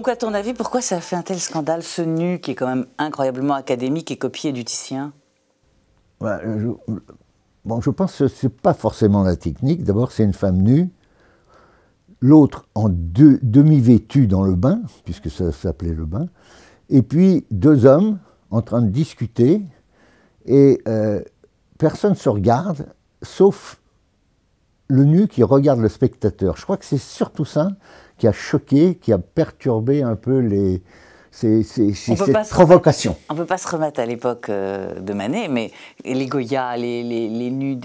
Donc, à ton avis, pourquoi ça a fait un tel scandale, ce nu qui est quand même incroyablement académique et copié du Titien je, Bon, je pense que ce n'est pas forcément la technique. D'abord, c'est une femme nue. L'autre en demi-vêtue dans le bain, puisque ça s'appelait le bain. Et puis, deux hommes en train de discuter. Et euh, personne ne se regarde, sauf le nu qui regarde le spectateur. Je crois que c'est surtout ça qui a choqué, qui a perturbé un peu les, provocations. on ne peut pas se remettre à l'époque euh, de Manet, mais les Goya, les, les, nus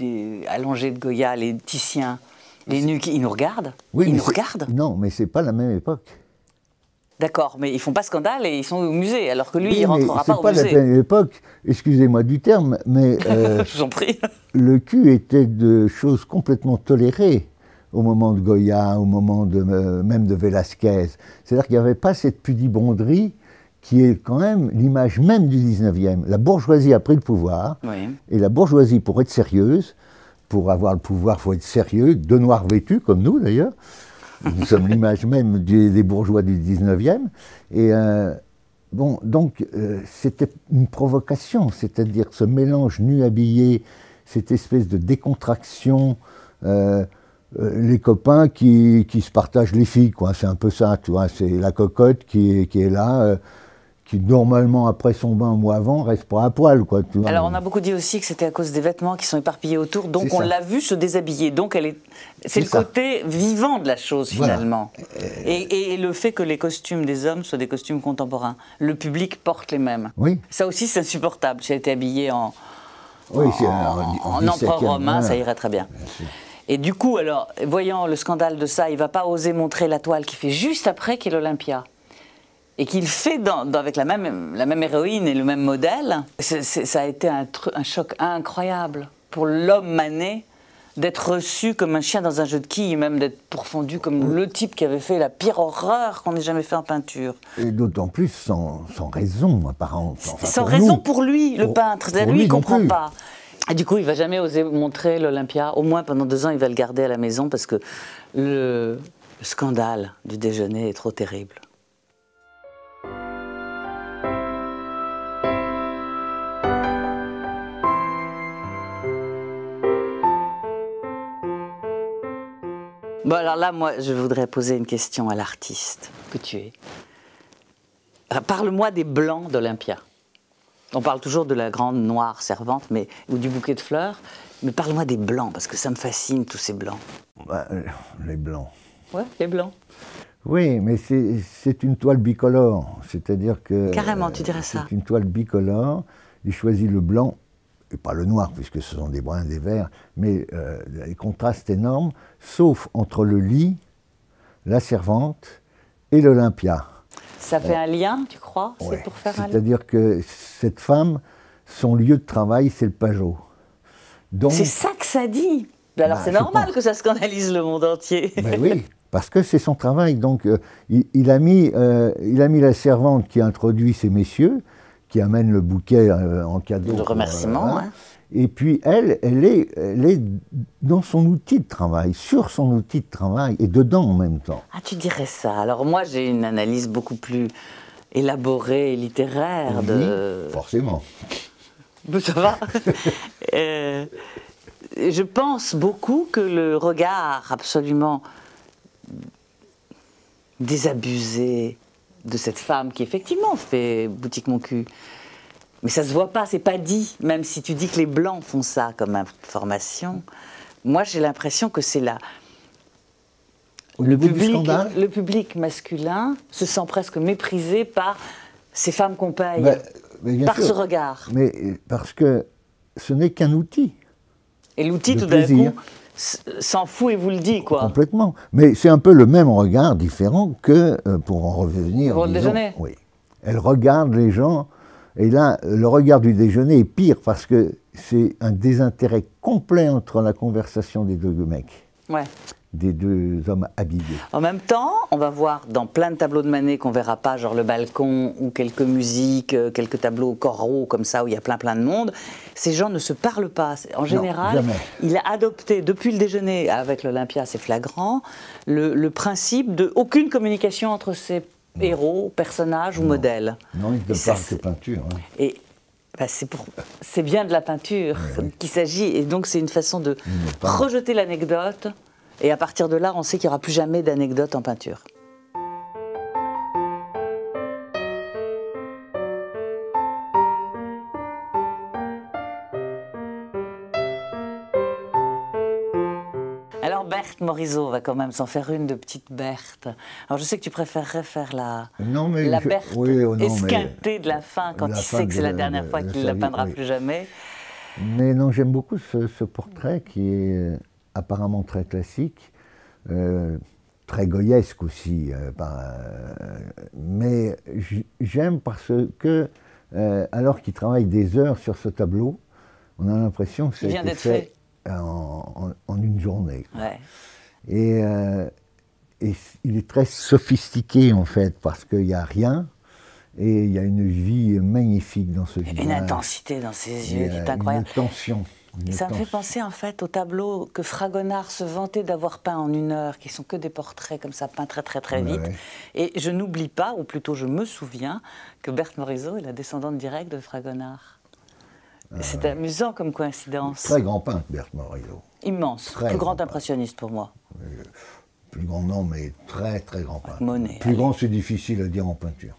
allongés de Goya, les titiens, les nus, qui, ils nous regardent oui, Ils nous regardent Non, mais c'est pas la même époque. D'accord, mais ils font pas scandale et ils sont au musée, alors que lui, il il rentrera pas, au musée. n'est pas la même époque, excusez-moi du terme, mais... Euh, Je vous en prie. le cul était de choses complètement tolérées au moment de Goya, au moment de, euh, même de Velázquez. C'est-à-dire qu'il n'y avait pas cette pudibonderie qui est quand même l'image même du 19e. La bourgeoisie a pris le pouvoir, et la bourgeoisie, pour être sérieuse, pour avoir le pouvoir, il faut être sérieux, de noir vêtu, comme nous d'ailleurs. Nous sommes l'image même des bourgeois du 19e. Et euh, bon, donc, euh, c'était une provocation, c'est-à-dire ce mélange nu habillé, cette espèce de décontraction. Euh, euh, les copains qui, se partagent les filles, quoi. C'est un peu ça, tu vois. C'est la cocotte qui est, là, euh, qui normalement après son bain au mois avant reste pas à poil, quoi. Alors on a beaucoup dit aussi que c'était à cause des vêtements qui sont éparpillés autour, donc on l'a vu se déshabiller. Donc elle est, c'est le côté vivant de la chose finalement, euh, et, le fait que les costumes des hommes soient des costumes contemporains, le public porte les mêmes. Oui. Ça aussi c'est insupportable. Si elle était habillée en romain, ça irait très bien et du coup, alors, voyant le scandale de ça, il va pas oser montrer la toile qu'il fait juste après qu'il l'Olympia. Et qu'il fait avec la même, la même héroïne et le même modèle. ça a été un, un choc incroyable pour l'homme mané d'être reçu comme un chien dans un jeu de quilles, même d'être pourfondu comme le type qui avait fait la pire horreur qu'on ait jamais fait en peinture. Et d'autant plus sans, raison, apparemment. sans raison pour lui, le peintre. lui, il ne comprend pas. Ah, du coup, il va jamais oser montrer l'Olympia. Au moins pendant deux ans, il va le garder à la maison parce que le, le scandale du déjeuner est trop terrible. Bon, alors là, moi, je voudrais poser une question à l'artiste que tu es. Parle-moi des blancs d'Olympia. On parle toujours de la grande noire servante mais, ou du bouquet de fleurs, mais parle-moi des blancs, parce que ça me fascine, tous ces blancs. Bah, euh, les blancs. Ouais, les blancs. Oui, mais c'est une toile bicolore, c'est-à-dire que... Carrément, tu euh, dirais ça. C'est une toile bicolore, il choisit le blanc, et pas le noir, puisque ce sont des bruns, des verts, mais les euh, contrastes énormes, sauf entre le lit, la servante et l'Olympia. Ça fait euh, un lien, tu crois C'est pour faire un lien. C'est-à-dire que cette femme, son lieu de travail, c'est le Pajot. C'est ça que ça dit Alors bah, c'est normal que ça scandalise le monde entier. Ben oui, parce que c'est son travail. Donc euh, euh, il, a mis, la servante qui introduit ces messieurs, qui amène le bouquet en cadeau. de remerciement, hein. Et puis elle, elle est, dans son outil de travail, sur son outil de travail et dedans en même temps. Ah, tu dirais ça. Alors moi, j'ai une analyse beaucoup plus élaborée et littéraire oui, Forcément. ça va. Euh, je pense beaucoup que le regard absolument désabusé de cette femme qui effectivement fait boutique mon cul mais ça se voit pas, c'est pas dit. Même si tu dis que les blancs font ça comme information, moi j'ai l'impression que c'est là. Le public, le public masculin se sent presque méprisé par ces femmes qu'on paye, ben, par ce regard. Mais euh, parce que ce n'est qu'un outil. Et l'outil, tout d'un coup, s'en fout et vous le dit, quoi. Complètement. Mais c'est un peu le même regard différent que, euh, pour en revenir... Pour disons, déjeuner. Oui. Elle regarde les gens et là, le regard du déjeuner est pire parce que c'est un désintérêt complet entre la conversation des deux mecs. Ouais. Des deux hommes habillés. En même temps, on va voir dans plein de tableaux de Manet qu'on verra pas, genre le balcon ou quelques musiques, euh, quelques tableaux coraux comme ça où il y a plein plein de monde. Ces gens ne se parlent pas. En général, il a adopté depuis le déjeuner avec l'Olympia, c'est flagrant, le, le principe de aucune communication entre ces héros, personnage ou modèle. Non, il ne parle que peinture. Hein. Et bah, c'est bien de la peinture qu'il s'agit, et donc c'est une façon de rejeter l'anecdote, et à partir de là, on sait qu'il n'y aura plus jamais d'anecdote en peinture. Berthe Morisot va quand même s'en faire une de petite Berthe. Alors je sais que tu préférerais faire la, non, mais la Berthe je, oh, de la fin quand il sait que c'est la dernière fois qu'il ne la peindra plus jamais. Mais non, j'aime beaucoup ce, portrait qui est euh, apparemment très classique, euh, très goyesque aussi, euh, ben, mais j'aime parce que, alors qu'il travaille des heures sur ce tableau, on a l'impression que c'est fait, fait journée. Et, euh, il est très sophistiqué en fait, parce qu'il n'y a rien. Et il y a une vie magnifique dans ce village. Une intensité dans ses yeux qui est incroyable. Une tension. ça me fait penser en fait au tableau que Fragonard se vantait d'avoir peint en une heure, qui sont que des portraits comme ça peints très très très vite. Et je n'oublie pas, ou plutôt je me souviens, que Berthe Morisot est la descendante directe de Fragonard. Euh, c'est amusant comme coïncidence. Très grand peintre, Berthe Morillo. Immense. plus grand, impressionniste pour moi. Euh, plus grand nom, mais très très grand peintre. Monet. Plus grand, c'est difficile à dire en peinture.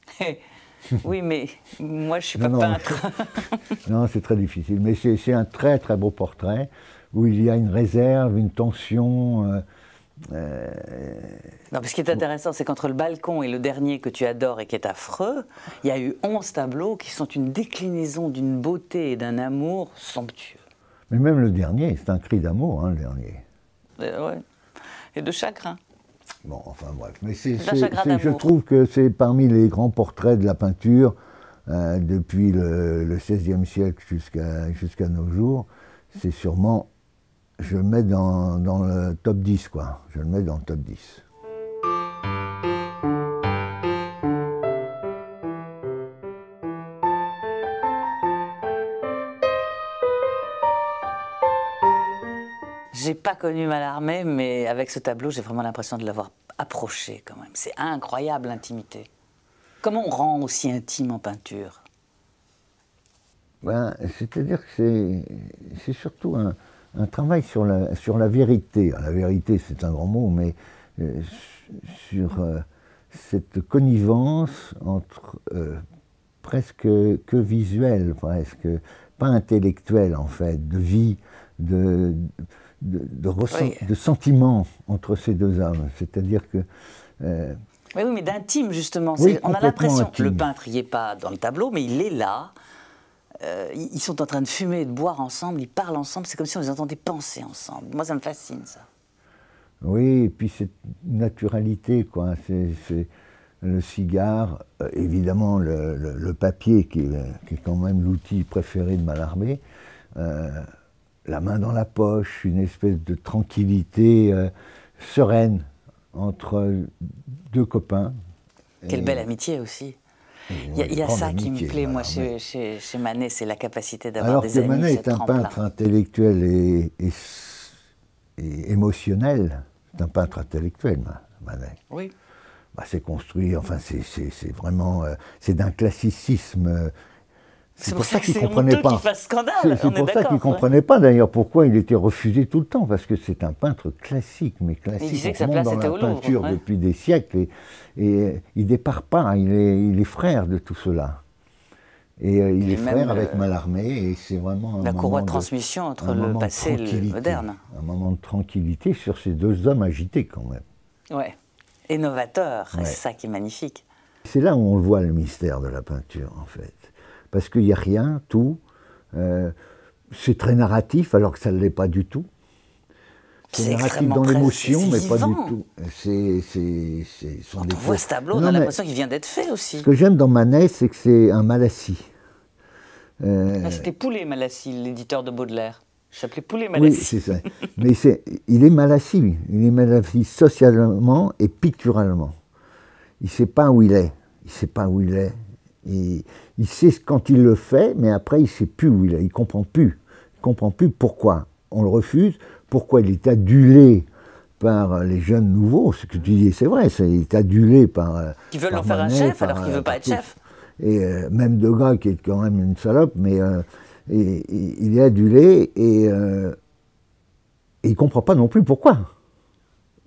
oui, mais moi, je suis pas peintre. non, c'est très difficile. Mais c'est un très très beau portrait où il y a une réserve, une tension. Euh, euh, non, mais ce qui est intéressant, c'est qu'entre le balcon et le dernier que tu adores et qui est affreux, il y a eu 11 tableaux qui sont une déclinaison d'une beauté et d'un amour somptueux. Mais même le dernier, c'est un cri d'amour, hein, le dernier. Euh, et de chagrin. Bon, enfin bref. Mais c'est, je trouve que c'est parmi les grands portraits de la peinture euh, depuis le, XVIe siècle jusqu'à, jusqu'à nos jours. C'est sûrement je le mets dans, le top 10, quoi. Je le mets dans le top 10. J'ai pas connu Malarmé, mais avec ce tableau, j'ai vraiment l'impression de l'avoir approché quand même. C'est incroyable l'intimité. Comment on rend aussi intime en peinture ben, C'est-à-dire que c'est surtout un, un travail sur la, sur la vérité. Ah, la vérité, c'est un grand mot, mais euh, sur euh, cette connivence entre euh, presque que visuel, presque pas intellectuel en fait, de vie, de, de, de, sentiment entre ces deux hommes. C'est-à-dire que oui, mais d'intime justement. on a l'impression que le peintre n'est est pas dans le tableau, mais il est là. Euh, ils sont en train de fumer et de boire ensemble, ils parlent ensemble, c'est comme si on les entendait penser ensemble. Moi, ça me fascine, ça. Oui, et puis cette naturalité, quoi. C'est le cigare, euh, évidemment le, papier, qui est, quand même l'outil préféré de Malarmé. euh, la main dans la poche, une espèce de tranquillité euh, sereine entre deux copains. Quelle belle amitié aussi. Il y a, ça qui me plaît, moi, chez, Manet, c'est la capacité d'avoir des amis. Alors Manet est un peintre intellectuel et, émotionnel. C'est un peintre intellectuel, Manet. Oui. Bah, c'est construit, enfin, c'est vraiment. Euh, c'est d'un classicisme. Euh, c'est pour ça qu'ils ne comprenaient pas. C'est pour ça qu'il pas d'ailleurs pourquoi il était refusé tout le temps, parce que c'est un peintre classique, mais classique. Il disait dans la peinture depuis des siècles et, il euh, il départ pas, hein, il est, il est, frère de tout cela. Et euh, il est frère avec euh, Mallarmé et c'est vraiment un la courroie de transmission entre le passé et le moderne. Un moment de tranquillité sur ces deux hommes agités quand même. Ouais, et novateur, c'est ça qui est magnifique. C'est là où on voit le mystère de la peinture en fait parce qu'il n'y a rien, tout. Euh, c'est très narratif, alors que ça ne l'est pas du tout. C'est narratif dans l'émotion, mais pas du tout. C'est, c'est, on voit ce tableau, on a l'impression qu'il vient d'être fait aussi. Ce que j'aime dans Manet, c'est que c'est un Malassi. Euh, ah, c'était Poulet malassi l'éditeur de Baudelaire. Il s'appelait Poulet Malassis. mais il est Malassi, Il est Malassis socialement et picturalement. Il ne sait pas où il est. Il ne sait pas où il est. Il, sait quand il le fait, mais après il ne sait plus où il est, il comprend plus. Il comprend plus pourquoi on le refuse, pourquoi il est adulé par euh, les jeunes nouveaux. Ce que tu dis, c'est vrai, il est adulé par. Euh, qui veulent en faire un chef alors qu'il ne euh, veut pas être chef. Et même Degas, qui est quand même une salope, mais il est adulé et, il ne comprend pas non plus pourquoi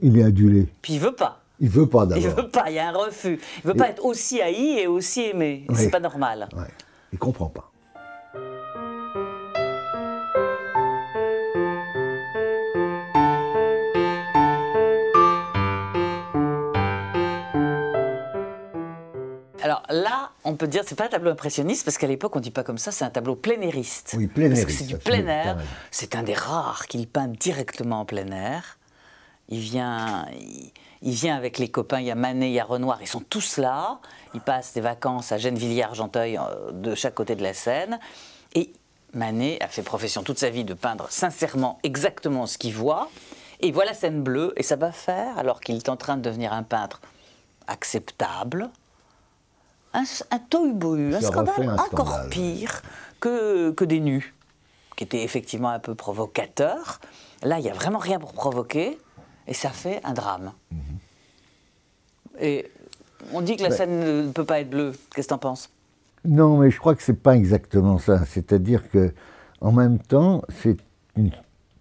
il est adulé. Puis il ne veut pas. Il veut pas d'abord. Il veut pas, il y a un refus. Il veut pas être aussi haï et aussi aimé. C'est pas normal. Ouais. Il comprend pas. Alors là, on peut dire, c'est pas un tableau impressionniste parce qu'à l'époque on dit pas comme ça, c'est un tableau plénériste. Oui, plénériste. Parce que c'est du plein air. C'est un des rares qu'il peint directement en plein air il vient, il, vient avec les copains, il y a Manet, il y a Renoir, ils sont tous là, ils passent des vacances à Gennevilliers-Argenteuil, euh, de chaque côté de la Seine, et Manet a fait profession toute sa vie de peindre sincèrement exactement ce qu'il voit, et voilà scène bleue, et ça va faire, alors qu'il est en train de devenir un peintre acceptable, un, un tohu un scandale, encore pire que, que des nus, qui était effectivement un peu provocateur. Là, il n'y a vraiment rien pour provoquer. Et ça fait un drame. Mhm. Et on dit que la ben. scène ne peut pas être bleue. Qu'est-ce que tu en penses Non, mais je crois que c'est pas exactement ça. C'est-à-dire que, en même temps, c'est une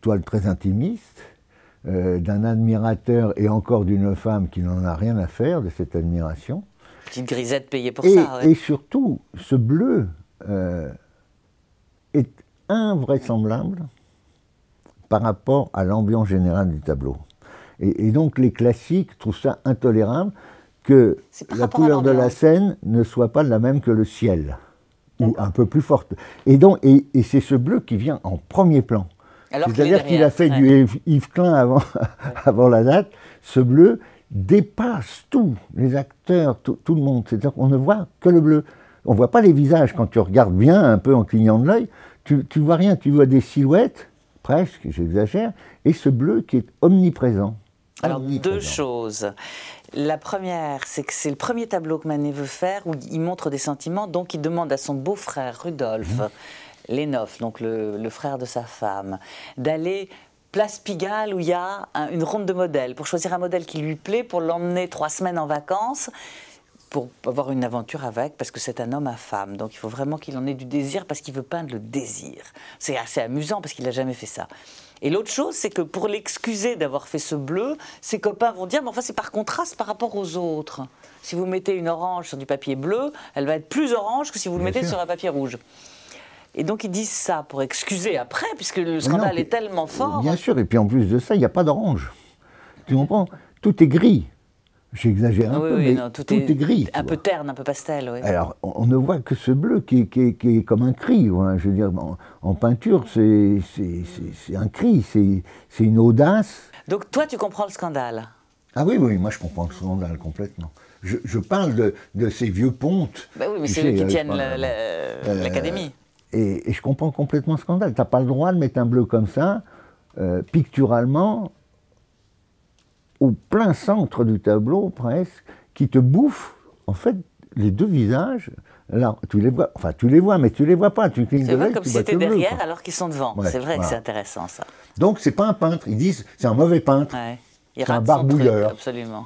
toile très intimiste. Euh, d'un admirateur et encore d'une femme qui n'en a rien à faire de cette admiration. Petite grisette payée pour ça. Et surtout, ce bleu euh, est invraisemblable par rapport à l'ambiance générale du tableau. Et, donc les classiques trouvent ça intolérable que la couleur de la scène ne soit pas la même que le ciel, ou un peu plus forte. Et, donc, et, c'est ce bleu qui vient en premier plan. C'est-à-dire qu'il a fait du Yves Klein avant, la date. Ce bleu dépasse tous les acteurs, tout, le monde. C'est-à-dire qu'on ne voit que le bleu. On ne voit pas les visages. Quand tu regardes bien, un peu en clignant de l'œil, tu ne vois rien. Tu vois des silhouettes, presque, j'exagère, et ce bleu qui est omniprésent. Ah Alors, deux choses. La première, c'est que c'est le premier tableau que Manet veut faire où il montre des sentiments, donc il demande à son beau-frère Rudolf, mhm. l'Enof, donc le, frère de sa femme, d'aller place Pigalle où il y a une ronde de modèles pour choisir un modèle qui lui plaît pour l'emmener trois semaines en vacances pour avoir une aventure avec, parce que c'est un homme à femme. Donc il faut vraiment qu'il en ait du désir, parce qu'il veut peindre le désir. C'est assez amusant, parce qu'il n'a jamais fait ça. Et l'autre chose, c'est que pour l'excuser d'avoir fait ce bleu, ses copains vont dire, mais enfin c'est par contraste par rapport aux autres. Si vous mettez une orange sur du papier bleu, elle va être plus orange que si vous le mettez sur un papier rouge. Et donc ils disent ça pour excuser après, puisque le scandale est tellement fort. Bien sûr, et puis en plus de ça, il n'y a pas d'orange. Tu comprends Tout est gris. J'exagère ah un peu, mais tout, est, gris. Un peu terne, un peu pastel, Alors, on, ne voit que ce bleu qui, est comme un cri. Je veux dire, en, peinture, c'est un cri, c'est une audace. Donc, toi, tu comprends le scandale Ah oui, oui, moi, je comprends le scandale complètement. Je, parle de, ces vieux pontes. Bah oui, mais c'est eux qui euh, tiennent euh, l'académie. Euh, et, je comprends complètement le scandale. Tu n'as pas le droit de mettre un bleu comme ça, picturalement, au plein centre du tableau presque, qui te bouffe en fait les deux visages. Là, tu les vois, enfin tu les vois, mais tu les vois pas. Tu clignes comme si c'était derrière alors qu'ils sont devant. c'est vrai que c'est intéressant ça. Donc c'est pas un peintre. Ils disent c'est un mauvais peintre. c'est un barbouilleur. absolument.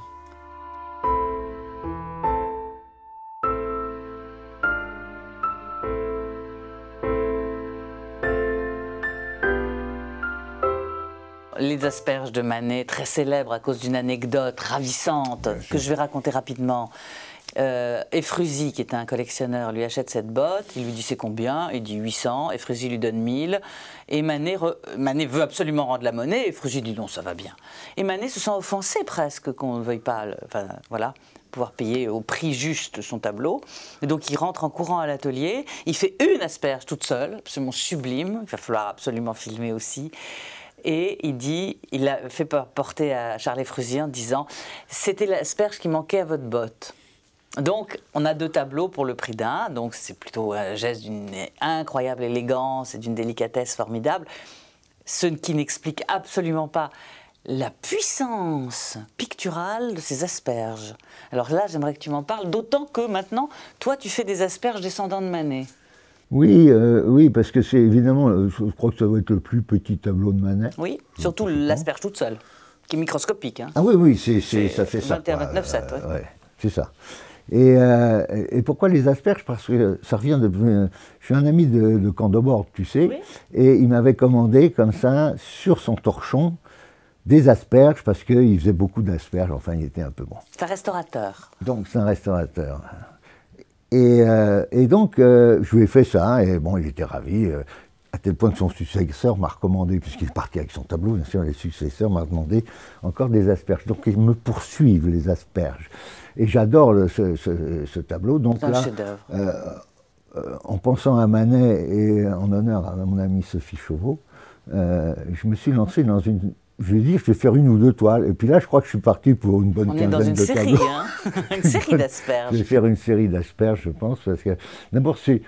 les asperges de Manet, très célèbres à cause d'une anecdote ravissante que je vais raconter rapidement. Euh, qui était un collectionneur, lui achète cette botte. Il lui dit c'est combien Il dit 800. Efrusi lui donne 1000. Et Manet, veut absolument rendre la monnaie. Efrusi dit non, ça va bien. Et Manet se sent offensé presque qu'on ne veuille pas voilà, pouvoir payer au prix juste son tableau. Et donc il rentre en courant à l'atelier. Il fait une asperge toute seule, absolument sublime. Il va falloir absolument filmer aussi. Et il dit, il a fait porter à Charlie Frusien en disant C'était l'asperge qui manquait à votre botte. Donc, on a deux tableaux pour le prix d'un. Donc, c'est plutôt un geste d'une incroyable élégance et d'une délicatesse formidable. Ce qui n'explique absolument pas la puissance picturale de ces asperges. Alors là, j'aimerais que tu m'en parles, d'autant que maintenant, toi, tu fais des asperges descendant de Manet. Oui, euh, oui, parce que c'est évidemment, euh, je crois que ça va être le plus petit tableau de Manette. Oui, surtout l'asperge toute seule, qui est microscopique. Hein. Ah oui, oui, c'est, ça fait 21, ça. 29, 7, ouais. c'est ça. Et, euh, pourquoi les asperges Parce que ça revient de. je suis un ami de, de tu sais, et il m'avait commandé comme ça, sur son torchon, des asperges, parce qu'il faisait beaucoup d'asperges, enfin il était un peu bon. C'est un restaurateur. Donc c'est un restaurateur. Euh, et, donc, euh, je lui ai fait ça, et bon, il était ravi, euh, à tel point que son successeur m'a recommandé, puisqu'il est parti avec son tableau, bien sûr, les successeurs m'ont demandé encore des asperges. Donc, ils me poursuivent, les asperges. Et j'adore ce, tableau. Donc, un chef-d'œuvre. en pensant à Manet et en honneur à mon amie Sophie Chauveau, je me suis lancé dans une je lui dire, je vais faire une ou deux toiles. Et puis là, je crois que je suis parti pour une bonne quinzaine de On est dans hein. une série, une série d'asperges. je vais faire une série d'asperges, je pense, que d'abord, il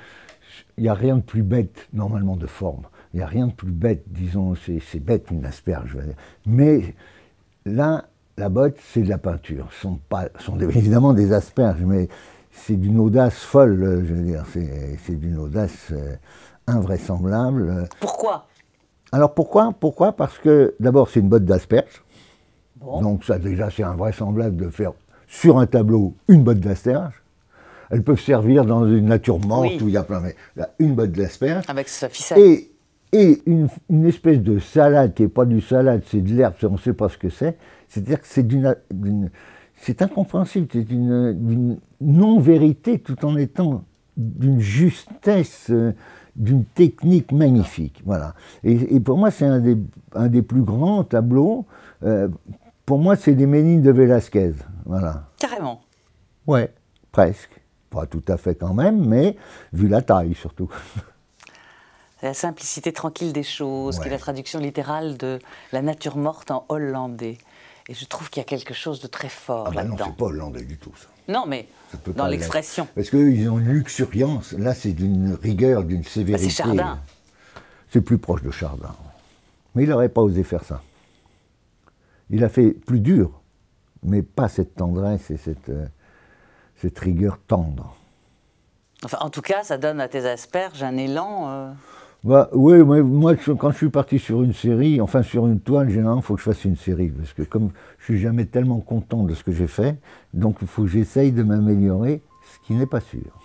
n'y a rien de plus bête, normalement, de forme. Il n'y a rien de plus bête, disons, c'est bête une asperge. Mais là, la botte, c'est de la peinture. Ce sont, pas, sont évidemment des asperges, mais c'est d'une audace folle, je veux dire. C'est d'une audace euh, invraisemblable. Pourquoi alors pourquoi Pourquoi Parce que d'abord c'est une botte d'asperges. Donc ça déjà c'est invraisemblable de faire sur un tableau une botte d'asperges. Elles peuvent servir dans une nature morte où il y a plein mais une botte d'asperges. Avec sa ficelle. Et, une, espèce de salade qui n'est pas du salade, c'est de l'herbe, on ne sait pas ce que c'est. C'est-à-dire que c'est d'une, c'est incompréhensible, c'est une non-vérité tout en étant d'une justesse, euh, d'une technique magnifique. Voilà. Et, pour moi, c'est un des, un des plus grands tableaux. Euh, pour moi, c'est des Ménines de Velázquez. Voilà. Carrément. Ouais, presque. Pas tout à fait quand même, mais vu la taille surtout. La simplicité tranquille des choses, qui est la traduction littérale de la nature morte en hollandais. Et je trouve qu'il y a quelque chose de très fort ah ben là-dedans. Non, c'est pas hollandais du tout, ça. Non, mais dans l'expression. Parce qu'ils ont une luxuriance. Là, c'est d'une rigueur, d'une sévérité. Bah, c'est Chardin. C'est plus proche de Chardin. Mais il n'aurait pas osé faire ça. Il a fait plus dur, mais pas cette tendresse et cette, euh, cette rigueur tendre. Enfin, en tout cas, ça donne à tes asperges un élan. Euh, bah, oui, moi, quand je suis parti sur une série, enfin sur une toile, généralement, il faut que je fasse une série, parce que comme je suis jamais tellement content de ce que j'ai fait, donc il faut que j'essaye de m'améliorer, ce qui n'est pas sûr.